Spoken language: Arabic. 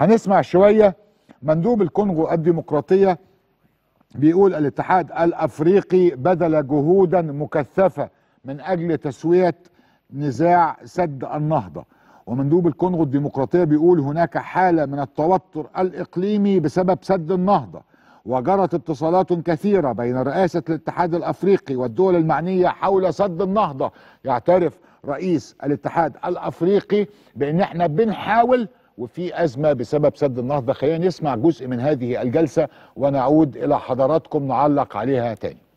هنسمع شويه مندوب الكونغو الديمقراطيه بيقول الاتحاد الافريقي بذل جهودا مكثفه من اجل تسويه نزاع سد النهضه ومندوب الكونغو الديمقراطيه بيقول هناك حاله من التوتر الاقليمي بسبب سد النهضه وجرت اتصالات كثيره بين رئاسه الاتحاد الافريقي والدول المعنيه حول سد النهضه يعترف رئيس الاتحاد الافريقي بان احنا بنحاول وفي أزمة بسبب سد النهضة خلينا نسمع جزء من هذه الجلسة ونعود إلى حضراتكم نعلق عليها تاني